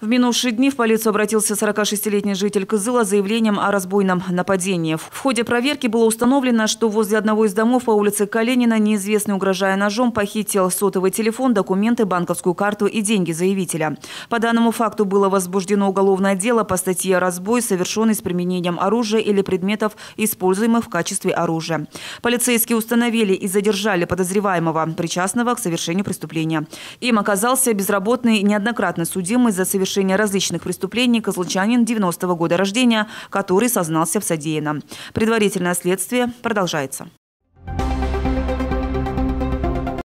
В минувшие дни в полицию обратился 46-летний житель Кызыла с заявлением о разбойном нападении. В ходе проверки было установлено, что возле одного из домов по улице Калинина неизвестный, угрожая ножом, похитил сотовый телефон, документы, банковскую карту и деньги заявителя. По данному факту было возбуждено уголовное дело по статье «Разбой, совершенный с применением оружия или предметов, используемых в качестве оружия». Полицейские установили и задержали подозреваемого, причастного к совершению преступления. Им оказался безработный неоднократно судимый за совершение совершения различных преступлений козлычанин 90-го года рождения, который сознался в содеянном. Предварительное следствие продолжается.